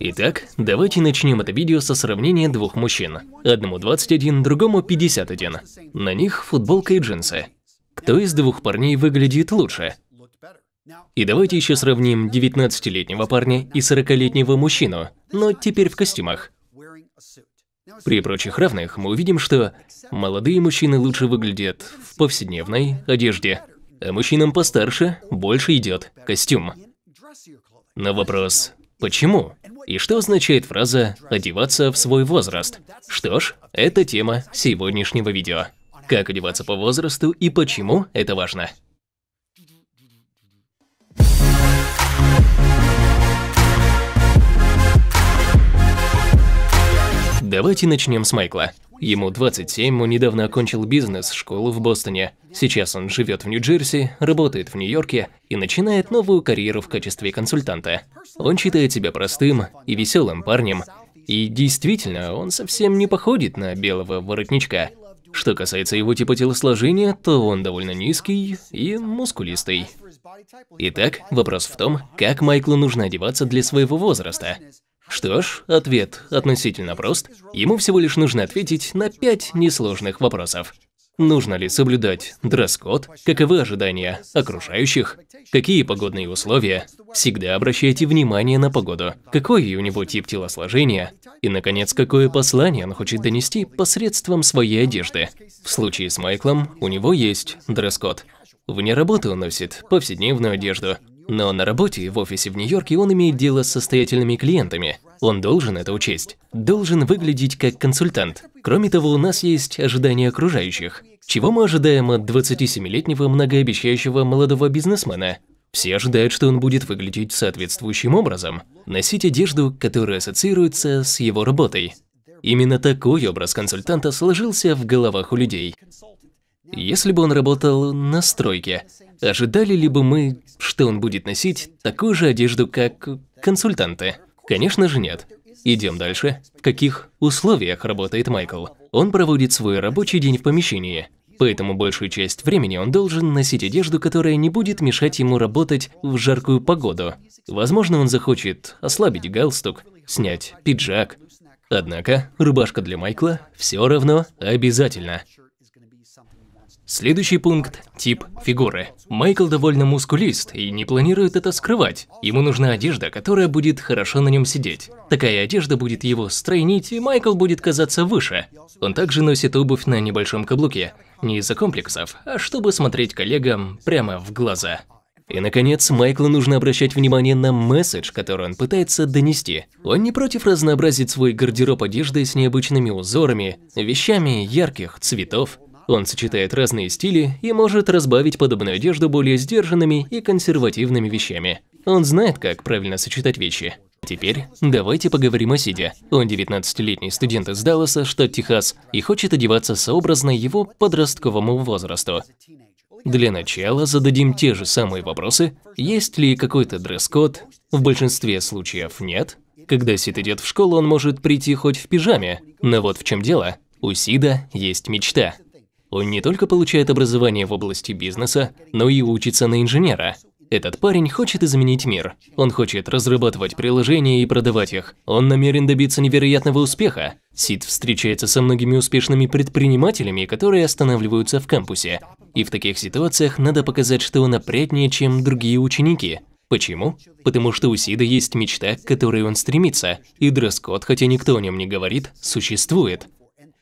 Итак, давайте начнем это видео со сравнения двух мужчин. Одному 21, другому 51. На них футболка и джинсы. Кто из двух парней выглядит лучше? И давайте еще сравним 19-летнего парня и 40-летнего мужчину, но теперь в костюмах. При прочих равных мы увидим, что молодые мужчины лучше выглядят в повседневной одежде, а мужчинам постарше больше идет костюм. На вопрос, Почему? И что означает фраза «одеваться в свой возраст»? Что ж, это тема сегодняшнего видео. Как одеваться по возрасту и почему это важно? Давайте начнем с Майкла. Ему 27, он недавно окончил бизнес-школу в Бостоне. Сейчас он живет в Нью-Джерси, работает в Нью-Йорке и начинает новую карьеру в качестве консультанта. Он считает себя простым и веселым парнем. И действительно, он совсем не походит на белого воротничка. Что касается его типа телосложения, то он довольно низкий и мускулистый. Итак, вопрос в том, как Майклу нужно одеваться для своего возраста. Что ж, ответ относительно прост. Ему всего лишь нужно ответить на пять несложных вопросов. Нужно ли соблюдать дресс-код? Каковы ожидания окружающих? Какие погодные условия? Всегда обращайте внимание на погоду. Какой у него тип телосложения? И, наконец, какое послание он хочет донести посредством своей одежды? В случае с Майклом у него есть дресс-код. Вне работы он носит повседневную одежду. Но на работе в офисе в Нью-Йорке он имеет дело с состоятельными клиентами. Он должен это учесть. Должен выглядеть как консультант. Кроме того, у нас есть ожидания окружающих. Чего мы ожидаем от 27-летнего многообещающего молодого бизнесмена? Все ожидают, что он будет выглядеть соответствующим образом, носить одежду, которая ассоциируется с его работой. Именно такой образ консультанта сложился в головах у людей. Если бы он работал на стройке, ожидали ли бы мы, что он будет носить такую же одежду, как консультанты? Конечно же нет. Идем дальше. В каких условиях работает Майкл? Он проводит свой рабочий день в помещении, поэтому большую часть времени он должен носить одежду, которая не будет мешать ему работать в жаркую погоду. Возможно, он захочет ослабить галстук, снять пиджак. Однако рубашка для Майкла все равно обязательно. Следующий пункт – тип фигуры. Майкл довольно мускулист и не планирует это скрывать. Ему нужна одежда, которая будет хорошо на нем сидеть. Такая одежда будет его стройнить, и Майкл будет казаться выше. Он также носит обувь на небольшом каблуке. Не из-за комплексов, а чтобы смотреть коллегам прямо в глаза. И, наконец, Майклу нужно обращать внимание на месседж, который он пытается донести. Он не против разнообразить свой гардероб одежды с необычными узорами, вещами ярких цветов. Он сочетает разные стили и может разбавить подобную одежду более сдержанными и консервативными вещами. Он знает, как правильно сочетать вещи. Теперь давайте поговорим о Сиде. Он 19-летний студент из Далласа, штат Техас, и хочет одеваться сообразно его подростковому возрасту. Для начала зададим те же самые вопросы. Есть ли какой-то дресс-код? В большинстве случаев нет. Когда Сид идет в школу, он может прийти хоть в пижаме. Но вот в чем дело. У Сида есть мечта. Он не только получает образование в области бизнеса, но и учится на инженера. Этот парень хочет изменить мир. Он хочет разрабатывать приложения и продавать их. Он намерен добиться невероятного успеха. Сид встречается со многими успешными предпринимателями, которые останавливаются в кампусе. И в таких ситуациях надо показать, что он опрятнее, чем другие ученики. Почему? Потому что у Сида есть мечта, к которой он стремится, и дресс-код, хотя никто о нем не говорит, существует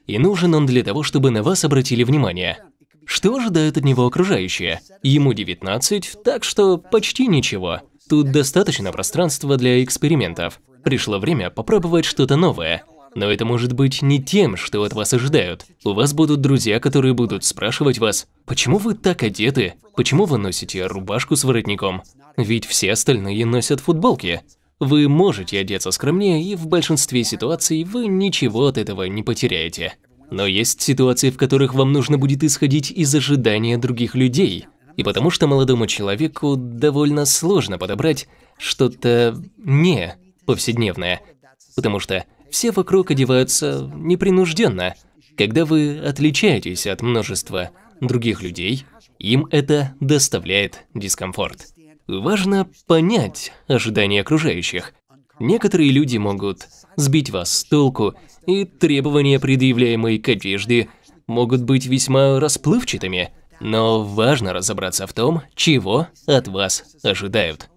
и нужен он для того, чтобы на вас обратили внимание. Что ожидают от него окружающие? Ему 19, так что почти ничего. Тут достаточно пространства для экспериментов. Пришло время попробовать что-то новое. Но это может быть не тем, что от вас ожидают. У вас будут друзья, которые будут спрашивать вас, почему вы так одеты, почему вы носите рубашку с воротником. Ведь все остальные носят футболки. Вы можете одеться скромнее, и в большинстве ситуаций вы ничего от этого не потеряете. Но есть ситуации, в которых вам нужно будет исходить из ожидания других людей. И потому что молодому человеку довольно сложно подобрать что-то не повседневное. Потому что все вокруг одеваются непринужденно. Когда вы отличаетесь от множества других людей, им это доставляет дискомфорт. Важно понять ожидания окружающих. Некоторые люди могут сбить вас с толку, и требования, предъявляемые к одежде, могут быть весьма расплывчатыми, но важно разобраться в том, чего от вас ожидают.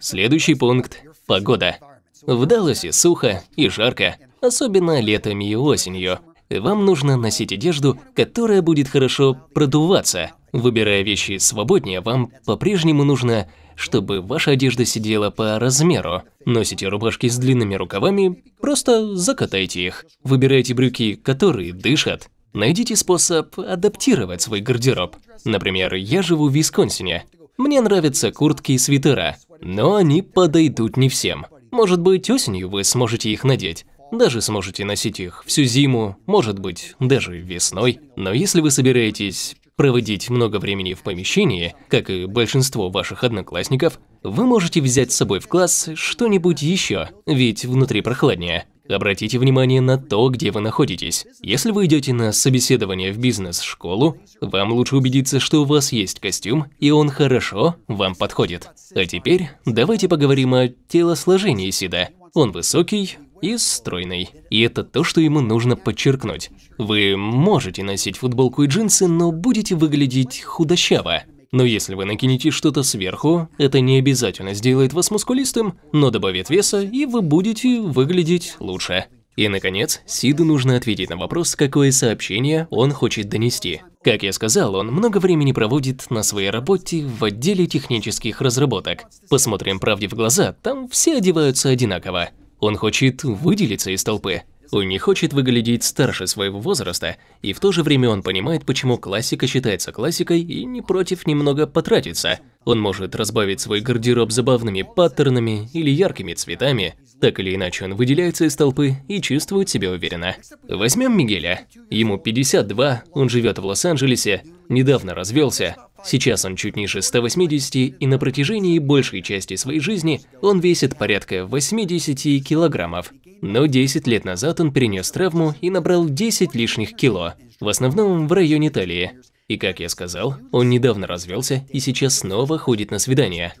Следующий пункт – погода. В Далласе сухо и жарко, особенно летом и осенью. Вам нужно носить одежду, которая будет хорошо продуваться, Выбирая вещи свободнее, вам по-прежнему нужно, чтобы ваша одежда сидела по размеру. Носите рубашки с длинными рукавами, просто закатайте их. Выбирайте брюки, которые дышат. Найдите способ адаптировать свой гардероб. Например, я живу в Висконсине. Мне нравятся куртки и свитера, но они подойдут не всем. Может быть, осенью вы сможете их надеть. Даже сможете носить их всю зиму, может быть, даже весной. Но если вы собираетесь проводить много времени в помещении, как и большинство ваших одноклассников, вы можете взять с собой в класс что-нибудь еще, ведь внутри прохладнее. Обратите внимание на то, где вы находитесь. Если вы идете на собеседование в бизнес-школу, вам лучше убедиться, что у вас есть костюм, и он хорошо вам подходит. А теперь давайте поговорим о телосложении Сида. Он высокий, и стройной. И это то, что ему нужно подчеркнуть. Вы можете носить футболку и джинсы, но будете выглядеть худощаво. Но если вы накинете что-то сверху, это не обязательно сделает вас мускулистым, но добавит веса, и вы будете выглядеть лучше. И, наконец, Сиду нужно ответить на вопрос, какое сообщение он хочет донести. Как я сказал, он много времени проводит на своей работе в отделе технических разработок. Посмотрим правде в глаза, там все одеваются одинаково. Он хочет выделиться из толпы. Он не хочет выглядеть старше своего возраста, и в то же время он понимает, почему классика считается классикой и не против немного потратиться. Он может разбавить свой гардероб забавными паттернами или яркими цветами. Так или иначе, он выделяется из толпы и чувствует себя уверенно. Возьмем Мигеля. Ему 52, он живет в Лос-Анджелесе, недавно развелся, Сейчас он чуть ниже 180, и на протяжении большей части своей жизни он весит порядка 80 килограммов. Но 10 лет назад он перенес травму и набрал 10 лишних кило, в основном в районе талии. И как я сказал, он недавно развелся и сейчас снова ходит на свидания.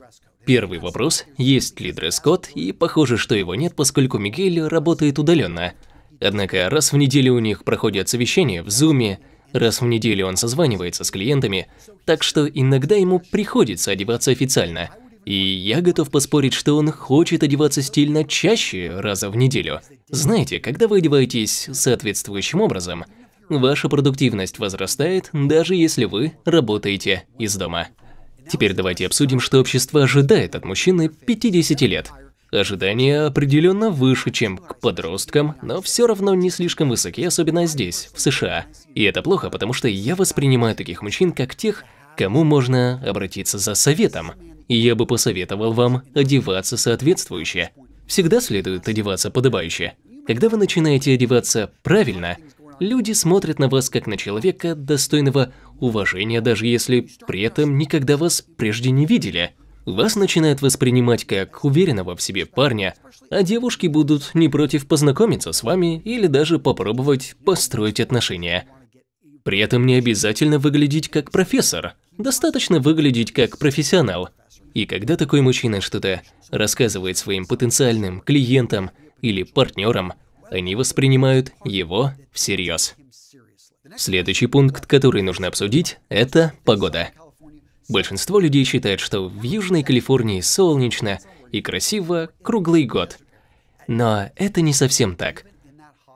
Первый вопрос – есть ли дресс-код, и похоже, что его нет, поскольку Мигель работает удаленно. Однако раз в неделю у них проходят совещания в Зуме, Раз в неделю он созванивается с клиентами, так что иногда ему приходится одеваться официально. И я готов поспорить, что он хочет одеваться стильно чаще раза в неделю. Знаете, когда вы одеваетесь соответствующим образом, ваша продуктивность возрастает, даже если вы работаете из дома. Теперь давайте обсудим, что общество ожидает от мужчины 50 лет. Ожидания определенно выше, чем к подросткам, но все равно не слишком высоки, особенно здесь, в США. И это плохо, потому что я воспринимаю таких мужчин как тех, кому можно обратиться за советом. я бы посоветовал вам одеваться соответствующе. Всегда следует одеваться подобающе. Когда вы начинаете одеваться правильно, люди смотрят на вас как на человека, достойного уважения, даже если при этом никогда вас прежде не видели. Вас начинают воспринимать как уверенного в себе парня, а девушки будут не против познакомиться с вами или даже попробовать построить отношения. При этом не обязательно выглядеть как профессор, достаточно выглядеть как профессионал. И когда такой мужчина что-то рассказывает своим потенциальным клиентам или партнерам, они воспринимают его всерьез. Следующий пункт, который нужно обсудить, это погода. Большинство людей считает, что в Южной Калифорнии солнечно и красиво круглый год. Но это не совсем так.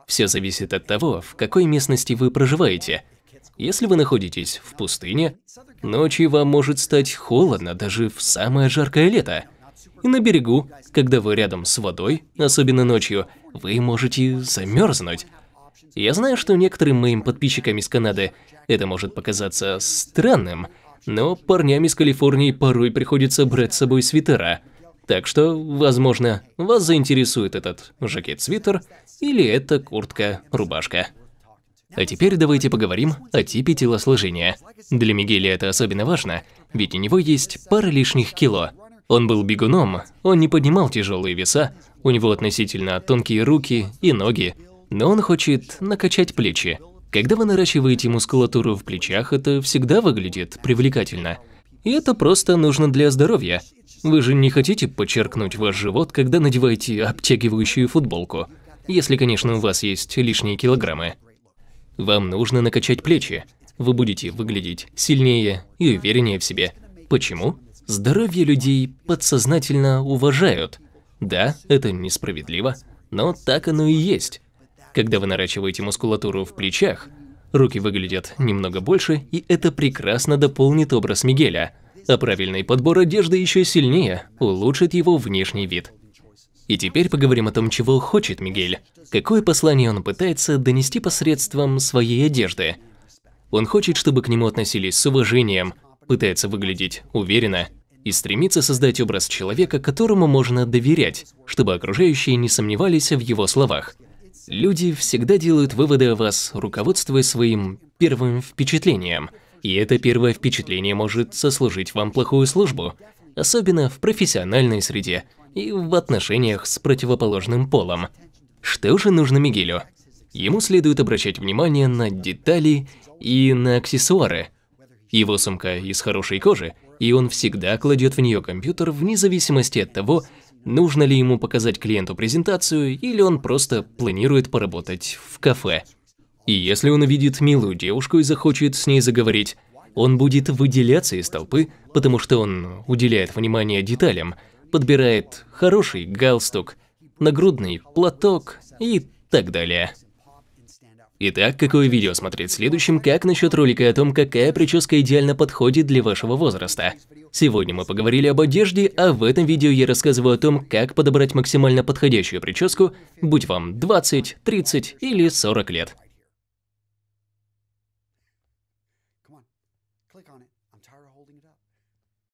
Все зависит от того, в какой местности вы проживаете. Если вы находитесь в пустыне, ночью вам может стать холодно даже в самое жаркое лето. И на берегу, когда вы рядом с водой, особенно ночью, вы можете замерзнуть. Я знаю, что некоторым моим подписчикам из Канады это может показаться странным, но парням из Калифорнии порой приходится брать с собой свитера. Так что, возможно, вас заинтересует этот жакет-свитер или эта куртка-рубашка. А теперь давайте поговорим о типе телосложения. Для Мигеля это особенно важно, ведь у него есть пара лишних кило. Он был бегуном, он не поднимал тяжелые веса, у него относительно тонкие руки и ноги, но он хочет накачать плечи. Когда вы наращиваете мускулатуру в плечах, это всегда выглядит привлекательно. И это просто нужно для здоровья. Вы же не хотите подчеркнуть ваш живот, когда надеваете обтягивающую футболку. Если, конечно, у вас есть лишние килограммы. Вам нужно накачать плечи. Вы будете выглядеть сильнее и увереннее в себе. Почему? Здоровье людей подсознательно уважают. Да, это несправедливо, но так оно и есть. Когда вы наращиваете мускулатуру в плечах, руки выглядят немного больше, и это прекрасно дополнит образ Мигеля. А правильный подбор одежды еще сильнее улучшит его внешний вид. И теперь поговорим о том, чего хочет Мигель. Какое послание он пытается донести посредством своей одежды? Он хочет, чтобы к нему относились с уважением, пытается выглядеть уверенно и стремится создать образ человека, которому можно доверять, чтобы окружающие не сомневались в его словах. Люди всегда делают выводы о вас, руководствуясь своим первым впечатлением. И это первое впечатление может сослужить вам плохую службу, особенно в профессиональной среде и в отношениях с противоположным полом. Что же нужно Мигелю? Ему следует обращать внимание на детали и на аксессуары. Его сумка из хорошей кожи, и он всегда кладет в нее компьютер вне зависимости от того, нужно ли ему показать клиенту презентацию, или он просто планирует поработать в кафе. И если он увидит милую девушку и захочет с ней заговорить, он будет выделяться из толпы, потому что он уделяет внимание деталям, подбирает хороший галстук, нагрудный платок и так далее. Итак, какое видео смотреть следующим, как насчет ролика о том, какая прическа идеально подходит для вашего возраста. Сегодня мы поговорили об одежде, а в этом видео я рассказываю о том, как подобрать максимально подходящую прическу, будь вам 20, 30 или 40 лет.